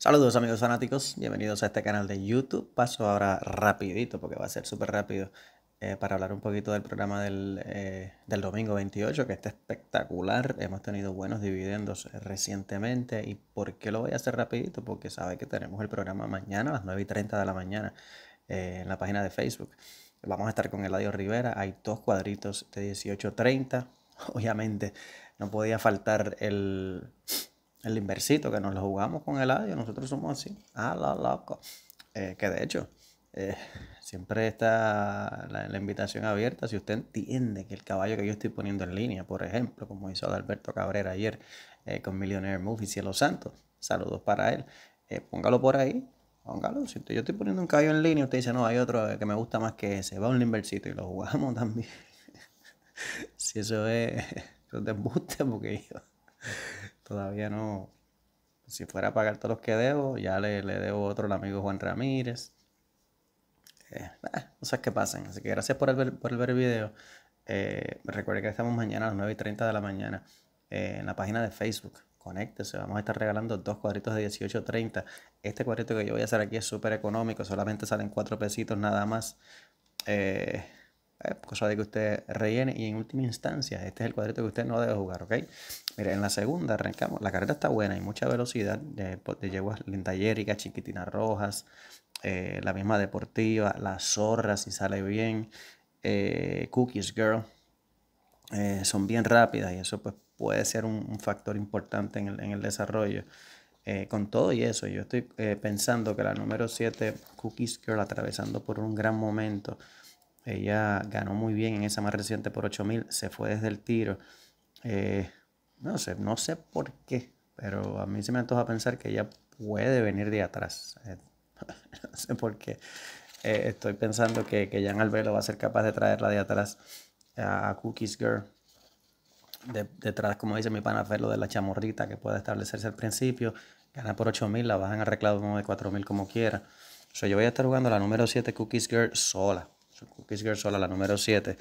Saludos amigos fanáticos, bienvenidos a este canal de YouTube. Paso ahora rapidito, porque va a ser súper rápido, eh, para hablar un poquito del programa del, eh, domingo 28, que está espectacular. Hemos tenido buenos dividendos recientemente. ¿Y por qué lo voy a hacer rapidito? Porque sabe que tenemos el programa mañana a las 9 y 30 de la mañana eh, en la página de Facebook. Vamos a estar con Eladio Rivera. Hay dos cuadritos de 18.30. Obviamente no podía faltar el el inversito que nos lo jugamos con el audio, nosotros somos así, a ah, la loco. Eh, que de hecho, eh, siempre está la, invitación abierta. Si usted entiende que el caballo que yo estoy poniendo en línea, por ejemplo, como hizo Alberto Cabrera ayer eh, con Millionaire Movie Cielo Santo, saludos para él, póngalo por ahí. Póngalo, si yo estoy poniendo un caballo en línea, usted dice, no, hay otro que me gusta más que ese, va un inversito y lo jugamos también. si eso es, eso te porque yo, Todavía no. Si fuera a pagar todos los que debo, ya le, le debo otro al amigo Juan Ramírez. no eh, ah, cosas que pasan. Así que gracias por, el, ver el video. Eh, que estamos mañana a las 9 y 30 de la mañana eh, en la página de Facebook. se vamos a estar regalando dos cuadritos de 18.30. Este cuadrito que yo voy a hacer aquí es súper económico, solamente salen cuatro pesitos nada más. Eh, eh, cosa de que usted rellene y en última instancia, este es el cuadrito que usted no debe jugar, ¿ok? Mira, en la segunda arrancamos, la carrera está buena, hay mucha velocidad de, de yeguas yéricas, chiquitinas rojas, eh, la misma deportiva, la zorra si sale bien, eh, cookies girl, son bien rápidas y eso pues puede ser un, factor importante en el, desarrollo. con todo y eso, yo estoy pensando que la número 7, Cookies Girl, atravesando por un gran momento, ella ganó muy bien en esa más reciente por 8000, se fue desde el tiro. Eh, no sé, no sé por qué, pero a mí se me antoja pensar que ella puede venir de atrás. Eh, no sé por qué. Eh, estoy pensando que, que Jan Albelo va a ser capaz de traerla de atrás a Cookies Girl. detrás, como dice mi pana de la chamorrita que puede establecerse al principio. Gana por 8000, la bajan al reclamo de 4000 como quiera. O sea, yo voy a estar jugando la número 7 Cookies Girl sola. Cookies Girl Sola, la número 7.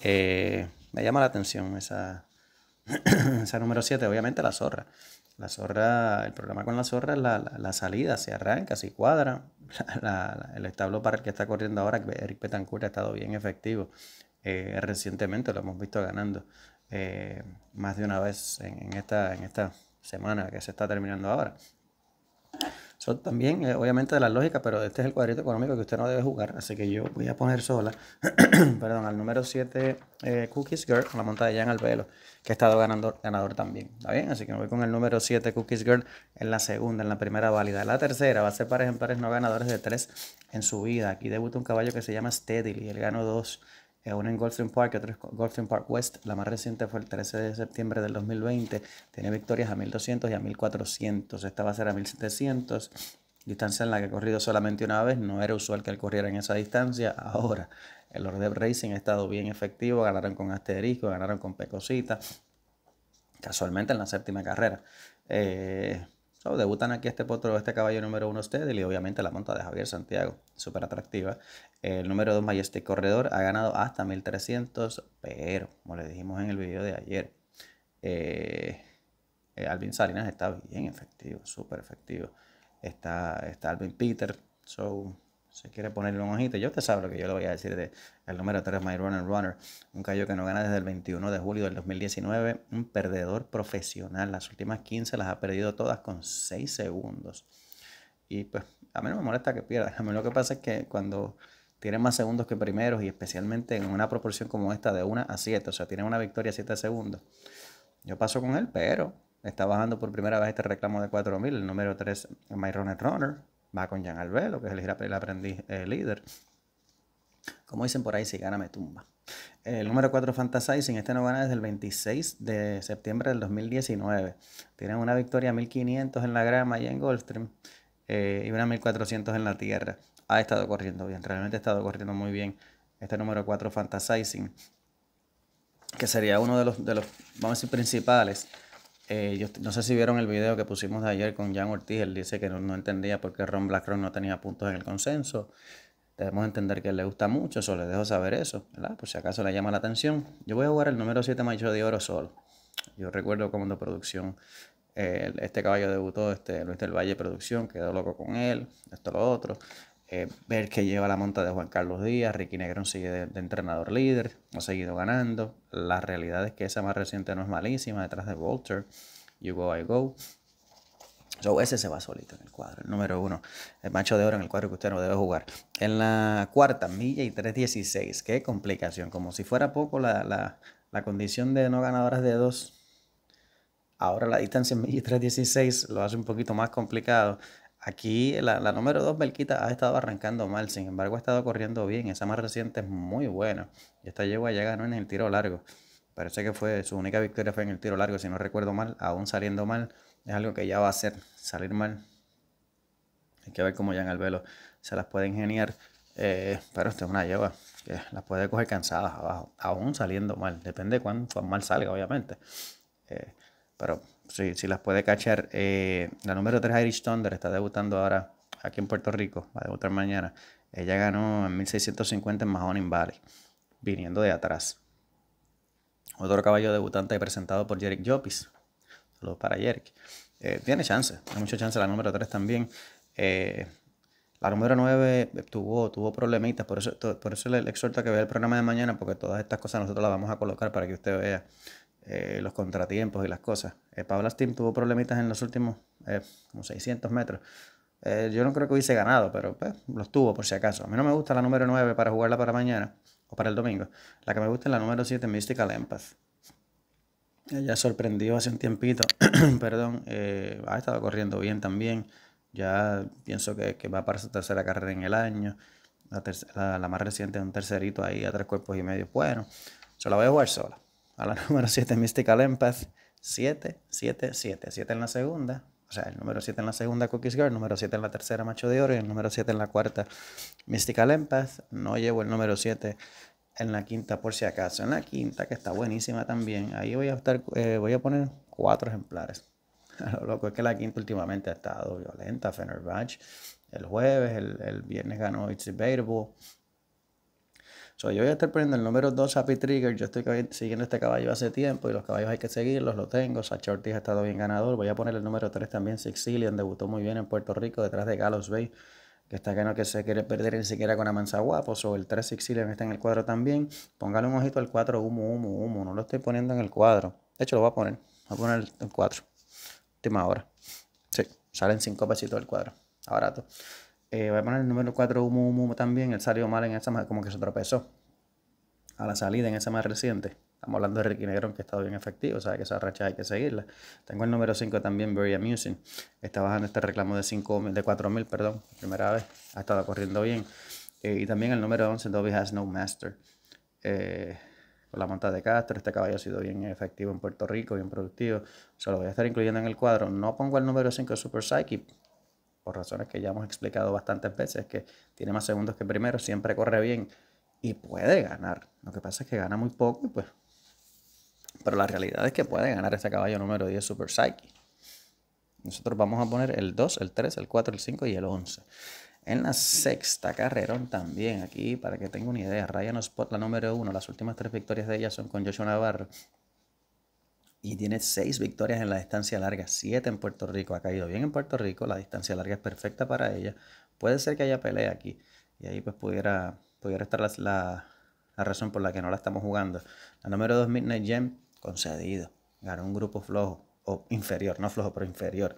Eh, me llama la atención esa, esa número 7, obviamente la zorra. La zorra, el problema con la zorra es la, salida, se arranca, si cuadra. el establo para el que está corriendo ahora, Eric petancur ha estado bien efectivo. Eh, recientemente lo hemos visto ganando eh, más de una vez en, esta, en esta semana que se está terminando ahora también, obviamente, de la lógica, pero este es el cuadrito económico que usted no debe jugar. Así que yo voy a poner sola, perdón, al número 7, eh, Cookies Girl, con la monta de Jan Albelo, que ha estado ganando, ganador también. ¿Está bien? Así que me voy con el número 7, Cookies Girl, en la segunda, en la primera válida. La tercera va a ser para ejemplares no ganadores de 3 en su vida. Aquí debuta un caballo que se llama y él ganó 2 una en Golfing Park, otra en Park West. La más reciente fue el 13 de septiembre del 2020. Tiene victorias a 1200 y a 1400. Esta va a ser a 1700. Distancia en la que ha corrido solamente una vez. No era usual que él corriera en esa distancia. Ahora, el of Racing ha estado bien efectivo. Ganaron con asterisco, ganaron con pecosita. Casualmente en la séptima carrera. Eh, debutan aquí este potro, este caballo número uno usted y obviamente la monta de Javier Santiago, súper atractiva. El número 2 Majestic Corredor ha ganado hasta 1300, pero como le dijimos en el video de ayer, eh, eh, Alvin Salinas está bien efectivo, súper efectivo. Está, está Alvin Peter, show, si quiere ponerle un ojito, yo te sabe lo que yo le voy a decir de el número 3, My Runner Runner. Un callo que no gana desde el 21 de julio del 2019. Un perdedor profesional. Las últimas 15 las ha perdido todas con 6 segundos. Y pues a mí no me molesta que pierda. A mí lo que pasa es que cuando tiene más segundos que primeros y especialmente en una proporción como esta de 1 a 7, o sea, tiene una victoria siete 7 segundos. Yo paso con él, pero está bajando por primera vez este reclamo de 4000, el número 3 My Runner Runner va con Jean Albelo, que es el, aprendiz eh, líder. Como dicen por ahí, si gana me tumba. El número 4, Fantasizing, este no gana desde el 26 de septiembre del 2019. Tienen una victoria 1500 en la grama y en Goldstream eh, y una 1400 en la tierra. Ha estado corriendo bien, realmente ha estado corriendo muy bien este número 4, Fantasizing, que sería uno de los, de los vamos a decir, principales eh, no sé si vieron el video que pusimos ayer con Jan Ortiz. Él dice que no, entendía por qué Ron BlackRock no tenía puntos en el consenso. Debemos entender que le gusta mucho, eso les dejo saber eso, ¿verdad? Por si acaso le llama la atención. Yo voy a jugar el número 7 macho de oro solo. Yo recuerdo cuando producción, eh, este caballo debutó, este Luis del Valle Producción, quedó loco con él, esto lo otro. Eh, ver que lleva la monta de Juan Carlos Díaz, Ricky Negrón sigue de, entrenador líder, ha seguido ganando. La realidad es que esa más reciente no es malísima, detrás de Walter, You Go, I Go. ese se va solito en el cuadro, el número uno, el macho de oro en el cuadro que usted no debe jugar. En la cuarta, milla y 3.16, qué complicación, como si fuera poco la, condición de no ganadoras de dos Ahora la distancia en 316 lo hace un poquito más complicado. Aquí la, número 2, Belquita, ha estado arrancando mal, sin embargo ha estado corriendo bien. Esa más reciente es muy buena. Y esta yegua ya ganó en el tiro largo. Parece que fue su única victoria fue en el tiro largo, si no recuerdo mal, aún saliendo mal. Es algo que ya va a hacer, salir mal. Hay que ver cómo ya en el velo se las puede ingeniar. Eh, pero esta es una yegua que las puede coger cansadas abajo, aún saliendo mal. Depende de cuán mal salga, obviamente. Eh, pero si, si las puede cachar. Eh, la número 3, Irish Thunder, está debutando ahora aquí en Puerto Rico, va a debutar mañana. Ella ganó en 1650 en Mahoning Valley, viniendo de atrás. Otro caballo debutante presentado por Jerick Jopis. Saludos para Jerick. Eh, tiene chance, hay mucha chance la número 3 también. Eh, la número 9 tuvo, tuvo problemitas, por eso, por eso le exhorto a que vea el programa de mañana, porque todas estas cosas nosotros las vamos a colocar para que usted vea eh, los contratiempos y las cosas. Eh, Pablo Steam tuvo problemitas en los últimos eh, como 600 metros. Eh, yo no creo que hubiese ganado, pero pues, los tuvo por si acaso. A mí no me gusta la número 9 para jugarla para mañana o para el domingo. La que me gusta es la número 7, Mystical Empath. Ella sorprendió hace un tiempito, perdón, ha estado corriendo bien también. Ya pienso que, va para su tercera carrera en el año. La, la, más reciente es un tercerito ahí a tres cuerpos y medio. Bueno, se la voy a jugar sola a la número 7 Mystical Empath, 7, 7, 7, 7 en la segunda, o sea, el número 7 en la segunda Cookies Girl, número 7 en la tercera Macho de Oro el número 7 en la cuarta Mystical Empath. No llevo el número 7 en la quinta por si acaso. En la quinta, que está buenísima también, ahí voy a, estar, eh, voy a poner cuatro ejemplares. Lo loco es que la quinta últimamente ha estado violenta, Fenerbahce. El jueves, el, el viernes ganó It's Debatable yo voy a estar poniendo el número 2 Happy Trigger. Yo estoy siguiendo este caballo hace tiempo y los caballos hay que seguirlos, lo tengo. Sacha Ortiz ha estado bien ganador. Voy a poner el número 3 también, Sixillion, Debutó muy bien en Puerto Rico detrás de Galos Bay, que está que no que se quiere perder ni siquiera con Amanza Guapos. O el 3 Sixillion está en el cuadro también. Póngale un ojito al 4 Humo, Humo, Humo. No lo estoy poniendo en el cuadro. De hecho, lo voy a poner. Voy a poner el 4. Última hora. Sí, salen 5 pesitos del cuadro. Abarato. Eh, voy a poner el número 4, Humo Humo también. Él salió mal en esa más, como que se tropezó. A la salida en esa más reciente. Estamos hablando de Ricky Negrón, que ha estado bien efectivo, o sea que esa racha hay que seguirla. Tengo el número 5 también, Very Amusing. Está bajando este reclamo de, de 4.000, perdón, primera vez. Ha estado corriendo bien. Eh, y también el número 11, Dobby Has No Master. Eh, con la monta de Castro, este caballo ha sido bien efectivo en Puerto Rico, bien productivo. Se lo voy a estar incluyendo en el cuadro. No pongo el número 5 Super Psyche, por razones que ya hemos explicado bastantes veces, que tiene más segundos que primero, siempre corre bien y puede ganar. Lo que pasa es que gana muy poco y pues... Pero la realidad es que puede ganar ese caballo número 10 Super Psyche. Nosotros vamos a poner el 2, el 3, el 4, el 5 y el 11. En la sexta carrerón también, aquí para que tenga una idea, Ryan Spot, la número 1, las últimas tres victorias de ella son con Joshua Navarro y tiene seis victorias en la distancia larga, siete en Puerto Rico. Ha caído bien en Puerto Rico, la distancia larga es perfecta para ella. Puede ser que haya pelea aquí y ahí pues pudiera, pudiera estar la, la, razón por la que no la estamos jugando. La número 2, Midnight Gem, concedido. Ganó un grupo flojo o inferior, no flojo, pero inferior.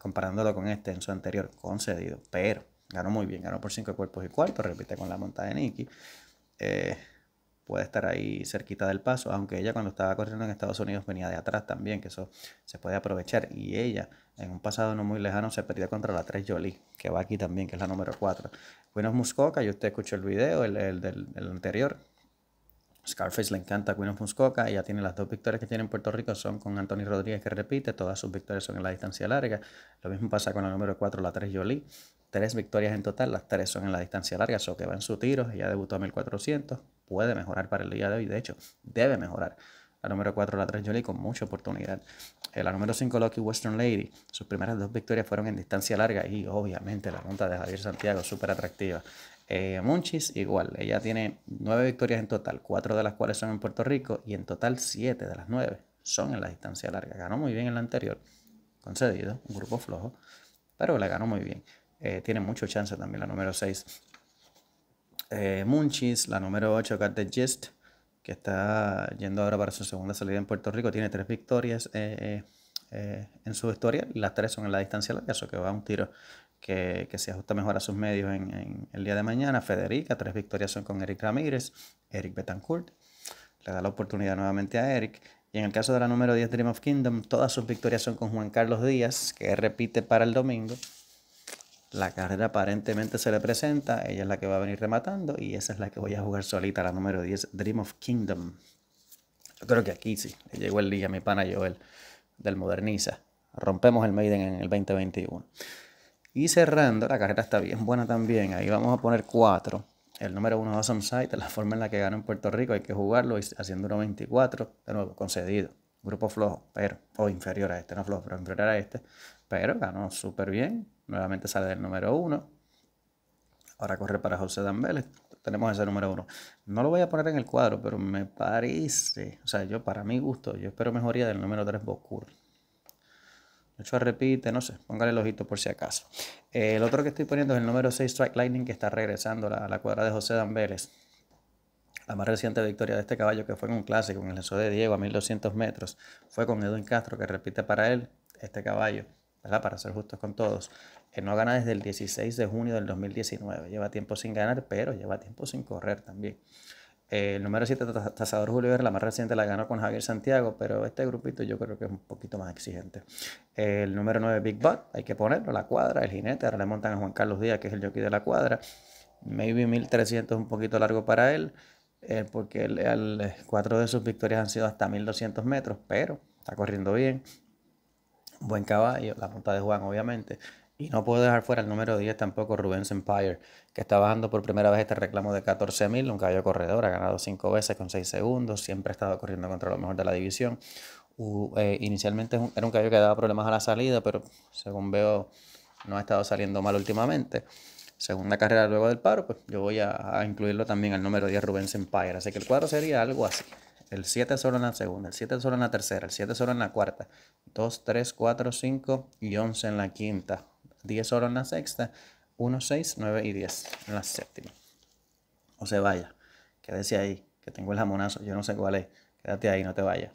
comparándolo con este en su anterior, concedido. Pero ganó muy bien, ganó por cinco cuerpos y cuarto repite con la montaña de Nicky. Eh, puede estar ahí cerquita del paso, aunque ella cuando estaba corriendo en Estados Unidos venía de atrás también, que eso se puede aprovechar. Y ella, en un pasado no muy lejano, se perdió contra la 3 Jolie, que va aquí también, que es la número 4. Queen Muscoca, y usted escuchó el video, el, del, anterior, Scarface le encanta a Muscoca Muscoca, ella tiene las dos victorias que tiene en Puerto Rico, son con Anthony Rodríguez que repite, todas sus victorias son en la distancia larga, lo mismo pasa con la número 4, la 3 Jolie, tres victorias en total, las tres son en la distancia larga, eso que va en su tiro, ella debutó a 1400, puede mejorar para el día de hoy. De hecho, debe mejorar. La número 4, la 3 Jolie, con mucha oportunidad. Eh, la número 5, Lucky Western Lady. Sus primeras dos victorias fueron en distancia larga y obviamente la monta de Javier Santiago, súper atractiva. Eh, igual, ella tiene nueve victorias en total, cuatro de las cuales son en Puerto Rico y en total siete de las nueve son en la distancia larga. Ganó muy bien en la anterior, concedido, un grupo flojo, pero la ganó muy bien. Eh, tiene mucho chance también la número 6, Munchis eh, Munchies, la número 8, Cat the Gist, que está yendo ahora para su segunda salida en Puerto Rico, tiene tres victorias eh, eh, en su historia, las tres son en la distancia larga, eso que va a un tiro que, se ajusta mejor a sus medios en, en, el día de mañana. Federica, tres victorias son con Eric Ramírez, Eric Betancourt, le da la oportunidad nuevamente a Eric. Y en el caso de la número 10 Dream of Kingdom, todas sus victorias son con Juan Carlos Díaz, que repite para el domingo la carrera aparentemente se le presenta, ella es la que va a venir rematando y esa es la que voy a jugar solita, la número 10, Dream of Kingdom. Yo creo que aquí sí, llegó el día mi pana Joel del Moderniza. Rompemos el Maiden en el 2021. Y cerrando, la carrera está bien buena también, ahí vamos a poner 4. El número 1 Awesome Sight, la forma en la que ganó en Puerto Rico, hay que jugarlo haciendo 1.24, de nuevo, concedido. Grupo flojo, pero, o inferior a este, no flojo, pero inferior a este pero ganó súper bien. Nuevamente sale del número uno. Ahora corre para José Dan Vélez. Tenemos ese número uno. No lo voy a poner en el cuadro, pero me parece, o sea, yo para mi gusto, yo espero mejoría del número 3 De hecho repite, no sé, póngale el ojito por si acaso. Eh, el otro que estoy poniendo es el número 6 Strike Lightning que está regresando a la, cuadra de José Dan La más reciente victoria de este caballo que fue en un clásico, en el ESO de Diego a 1200 metros, fue con Edwin Castro que repite para él este caballo para ser justos con todos, no gana desde el 16 de junio del 2019. Lleva tiempo sin ganar, pero lleva tiempo sin correr también. el número 7, Tazador Julio Verde, la más reciente la ganó con Javier Santiago, pero este grupito yo creo que es un poquito más exigente. el número 9, Big Bot, hay que ponerlo, la cuadra, el jinete, ahora le montan a Juan Carlos Díaz, que es el jockey de la cuadra. Maybe 1300 es un poquito largo para él, eh, porque cuatro de sus victorias han sido hasta 1200 metros, pero está corriendo bien, buen caballo, la punta de Juan, obviamente. Y no puedo dejar fuera el número 10 tampoco, Rubens Empire, que está bajando por primera vez este reclamo de 14.000, un caballo corredor, ha ganado 5 veces con 6 segundos, siempre ha estado corriendo contra lo mejor de la división. Eh, inicialmente era un caballo que daba problemas a la salida, pero según veo no ha estado saliendo mal últimamente. Segunda carrera luego del paro, pues yo voy a, incluirlo también al número 10 Rubens Empire. Así que el cuadro sería algo así el 7 solo en la segunda, el 7 solo en la tercera, el 7 solo en la cuarta, 2, 3, 4, 5 y 11 en la quinta, 10 solo en la sexta, 1, 6, 9 y 10 en la séptima. O se vaya, quédese ahí, que tengo el jamonazo, yo no sé cuál es, quédate ahí, no te vayas.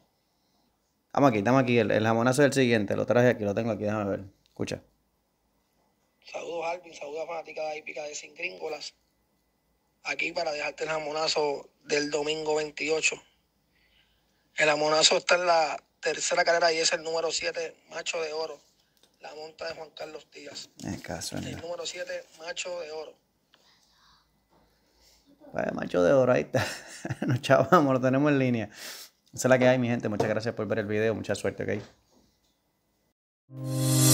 Vamos aquí, estamos aquí, el, jamonazo es el siguiente, lo traje aquí, lo tengo aquí, déjame ver, escucha. Saludos Alvin, saludos a fanática de hípica de Sin Gringolas. Aquí para dejarte el jamonazo del domingo 28 el amonazo está en la tercera carrera y es el número 7, macho de oro. La monta de Juan Carlos Díaz. Es caso, el número 7, macho de oro. macho de oro, ahí está. Nos chavamos, lo tenemos en línea. Esa es la que hay, mi gente. Muchas gracias por ver el video. Mucha suerte, ¿ok?